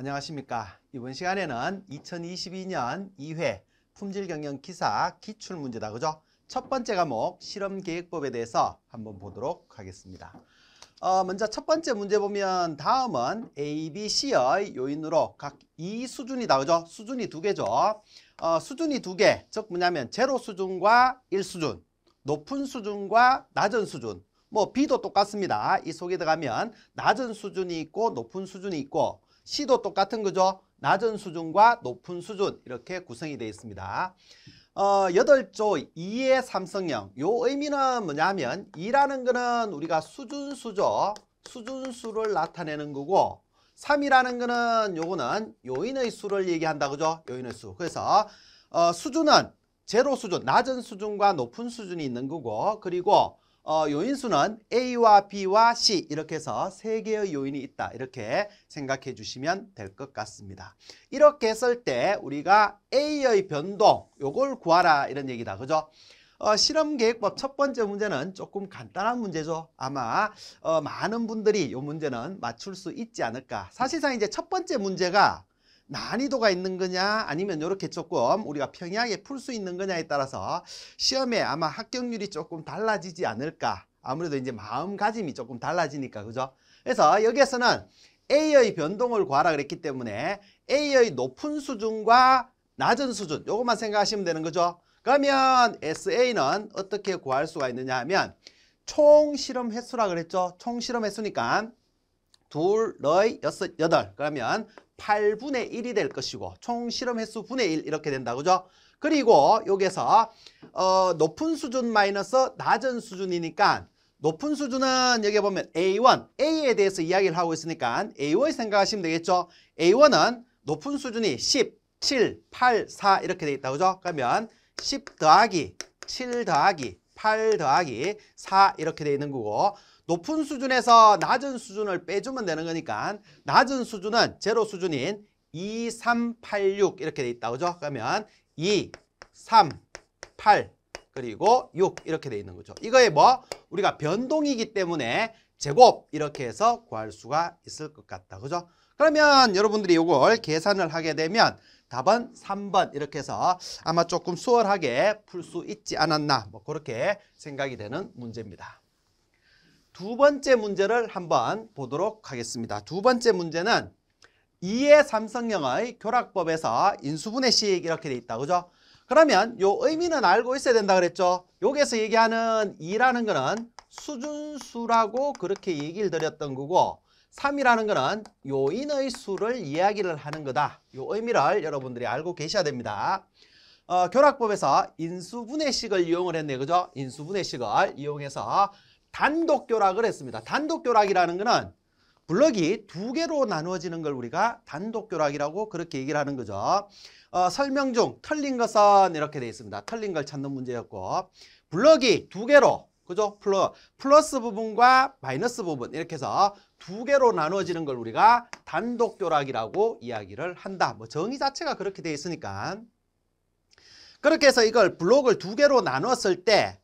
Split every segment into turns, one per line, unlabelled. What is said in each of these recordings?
안녕하십니까. 이번 시간에는 2022년 2회 품질경영 기사 기출문제다. 그죠? 첫 번째 과목 실험계획법에 대해서 한번 보도록 하겠습니다. 어, 먼저 첫 번째 문제 보면 다음은 A, B, C의 요인으로 각이 수준이다. 그죠? 수준이 두 개죠. 어, 수준이 두 개. 즉 뭐냐면 제로 수준과 1수준, 높은 수준과 낮은 수준. 뭐 B도 똑같습니다. 이 속에 들어가면 낮은 수준이 있고 높은 수준이 있고 시도 똑같은 거죠. 낮은 수준과 높은 수준 이렇게 구성이 되어 있습니다. 어, 8조 2의 삼성형 요 의미는 뭐냐면 2라는 거는 우리가 수준수죠. 수준수를 나타내는 거고 3이라는 거는 요거는 요인의 수를 얘기한다 그죠? 요인의 수. 그래서 어, 수준은 제로 수준, 낮은 수준과 높은 수준이 있는 거고 그리고 어, 요인수는 A와 B와 C 이렇게 해서 세 개의 요인이 있다. 이렇게 생각해 주시면 될 것 같습니다. 이렇게 했을 때 우리가 A의 변동, 요걸 구하라 이런 얘기다. 그죠? 어, 실험계획법 첫 번째 문제는 조금 간단한 문제죠. 아마 어, 많은 분들이 요 문제는 맞출 수 있지 않을까. 사실상 이제 첫 번째 문제가 난이도가 있는 거냐 아니면 이렇게 조금 우리가 평이하게 풀수 있는 거냐에 따라서 시험에 아마 합격률이 조금 달라지지 않을까 아무래도 이제 마음가짐이 조금 달라지니까 그죠 그래서 여기에서는 A의 변동을 구하라 그랬기 때문에 A의 높은 수준과 낮은 수준 요것만 생각하시면 되는 거죠 그러면 SA는 어떻게 구할 수가 있느냐 하면 총 실험 횟수라 그랬죠 총 실험 횟수니까 둘, 너의, 여섯, 여덟 그러면 8분의 1이 될 것이고 총 실험 횟수 분의 1 이렇게 된다 그죠? 그리고 여기에서 어, 높은 수준 마이너스 낮은 수준이니까 높은 수준은 여기 보면 A1, A에 대해서 이야기를 하고 있으니까 A1 생각하시면 되겠죠? A1은 높은 수준이 10, 7, 8, 4 이렇게 돼 있다 그죠? 그러면 10 더하기 7 더하기 8 더하기 4 이렇게 돼 있는 거고 높은 수준에서 낮은 수준을 빼주면 되는 거니까 낮은 수준은 제로 수준인 2, 3, 8, 6 이렇게 돼 있다. 그죠? 그러면 2, 3, 8 그리고 6 이렇게 돼 있는 거죠. 이거에 뭐 우리가 변동이기 때문에 제곱 이렇게 해서 구할 수가 있을 것 같다. 그죠? 그러면 여러분들이 이걸 계산을 하게 되면 답은 3번 이렇게 해서 아마 조금 수월하게 풀 수 있지 않았나 뭐 그렇게 생각이 되는 문제입니다. 두 번째 문제를 한번 보도록 하겠습니다. 두 번째 문제는 2의 삼성형의 교락법에서 인수분해식 이렇게 돼 있다. 그죠? 그러면 요 의미는 알고 있어야 된다 그랬죠? 여기서 에 얘기하는 2라는 거는 수준수라고 그렇게 얘기를 드렸던 거고 3이라는 거는 요인의 수를 이야기를 하는 거다. 요 의미를 여러분들이 알고 계셔야 됩니다. 어, 교락법에서 인수분해식을 이용을 했네 그죠? 인수분해식을 이용해서 단독 교락을 했습니다. 단독 교락이라는 것은 블럭이 두 개로 나누어지는 걸 우리가 단독 교락이라고 그렇게 얘기를 하는 거죠. 어, 설명 중 틀린 것은 이렇게 되어 있습니다. 틀린 걸 찾는 문제였고 블럭이 두 개로 그죠? 플러, 플러스 부분과 마이너스 부분 이렇게 해서 두 개로 나누어지는 걸 우리가 단독 교락이라고 이야기를 한다. 뭐 정의 자체가 그렇게 되어 있으니까 그렇게 해서 이걸 블록을 두 개로 나눴을 때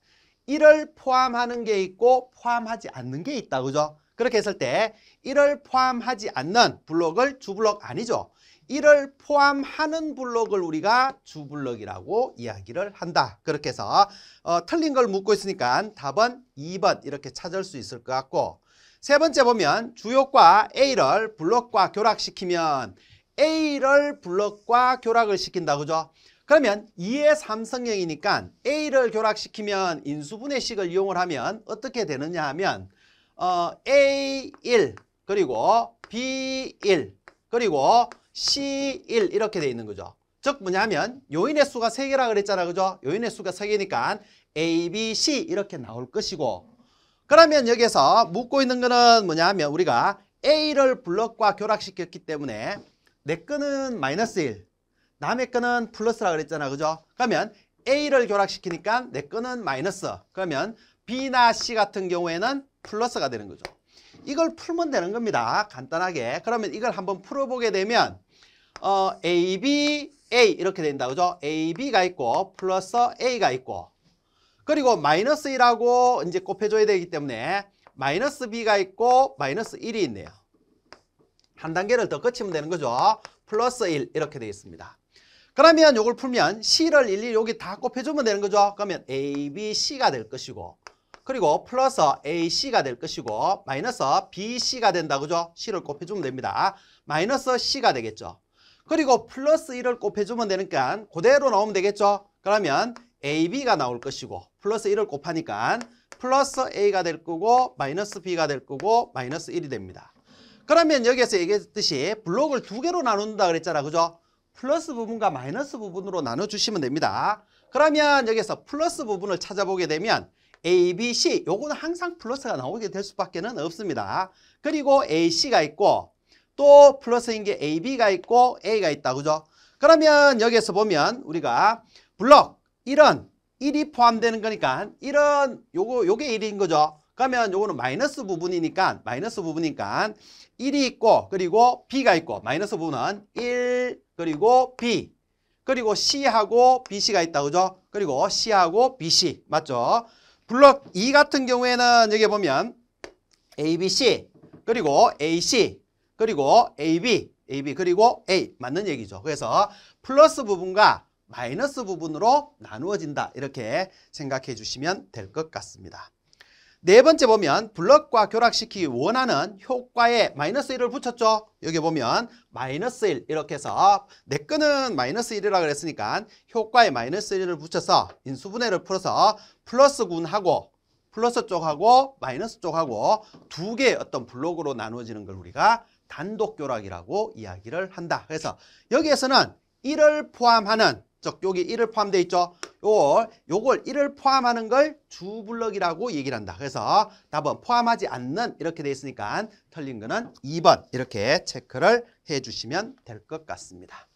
이를 포함하는 게 있고 포함하지 않는 게 있다. 그죠? 그렇게 했을 때 이를 포함하지 않는 블록을 주블록 아니죠. 이를 포함하는 블록을 우리가 주블록이라고 이야기를 한다. 그렇게 해서 어, 틀린 걸 묻고 있으니까 답은 2번 이렇게 찾을 수 있을 것 같고 세 번째 보면 주요과 A를 블록과 교락시키면 A를 블록과 교락을 시킨다. 그죠? 그러면 2의 삼성형이니까 A를 교락시키면 인수분해식을 이용을 하면 어떻게 되느냐 하면 어, A1 그리고 B1 그리고 C1 이렇게 돼 있는 거죠. 즉 뭐냐면 요인의 수가 세개라 그랬잖아. 그죠? 요인의 수가 세개니까 A, B, C 이렇게 나올 것이고 그러면 여기서 묻고 있는 거는 뭐냐면 우리가 A를 블럭과 교락시켰기 때문에 내 거는 마이너스 1 남의 거는 플러스라 그랬잖아. 그죠? 그러면 A를 결합시키니까 내 거는 마이너스. 그러면 B나 C 같은 경우에는 플러스가 되는 거죠. 이걸 풀면 되는 겁니다. 간단하게. 그러면 이걸 한번 풀어보게 되면 어, A, B, A 이렇게 된다. 그죠? A, B가 있고 플러스 A가 있고 그리고 마이너스 1하고 이제 곱해줘야 되기 때문에 마이너스 B가 있고 마이너스 1이 있네요. 한 단계를 더 거치면 되는 거죠. 플러스 1 이렇게 되어 있습니다. 그러면 이걸 풀면 C를 일일이 여기 다 곱해주면 되는 거죠. 그러면 A, B, C가 될 것이고 그리고 플러스 AC가 될 것이고 마이너스 BC가 된다 그죠? C를 곱해주면 됩니다. 마이너스 C가 되겠죠. 그리고 플러스 1을 곱해주면 되니까 그대로 나오면 되겠죠. 그러면 AB가 나올 것이고 플러스 1을 곱하니까 플러스 A가 될 거고 마이너스 B가 될 거고 마이너스 1이 됩니다. 그러면 여기에서 얘기했듯이 블록을 두 개로 나눈다 그랬잖아. 그죠? 플러스 부분과 마이너스 부분으로 나눠주시면 됩니다. 그러면 여기서 플러스 부분을 찾아보게 되면 A, B, C 요거는 항상 플러스가 나오게 될 수밖에 는 없습니다. 그리고 A, C가 있고 또 플러스인 게 A, B가 있고 A가 있다. 그죠? 그러면 여기에서 보면 우리가 블럭 이런 1이 포함되는 거니까 이런 요거 요게 1인 거죠. 그러면 요거는 마이너스 부분이니까 마이너스 부분이니까 1이 있고 그리고 B가 있고 마이너스 부분은 1, 그리고 B 그리고 C하고 BC가 있다 그죠? 그리고 C하고 BC 맞죠? 블럭 E 같은 경우에는 여기 보면 ABC 그리고 AC 그리고 AB AB 그리고 A 맞는 얘기죠. 그래서 플러스 부분과 마이너스 부분으로 나누어진다 이렇게 생각해 주시면 될 것 같습니다. 네 번째 보면 블럭과 교락시키기 원하는 효과에 마이너스 1을 붙였죠. 여기 보면 마이너스 1 이렇게 해서 내 네 거는 마이너스 1이라고 그랬으니까 효과에 마이너스 1을 붙여서 인수분해를 풀어서 플러스 군하고 플러스 쪽하고 마이너스 쪽하고 두 개의 어떤 블록으로 나누어지는 걸 우리가 단독 교락이라고 이야기를 한다. 그래서 여기에서는 1을 포함하는 즉 여기 1을 포함되어 있죠. 요걸 요걸 1을 포함하는 걸 주블럭이라고 얘기를 한다. 그래서 답은 포함하지 않는 이렇게 돼 있으니까 틀린 거는 2번 이렇게 체크를 해 주시면 될 것 같습니다.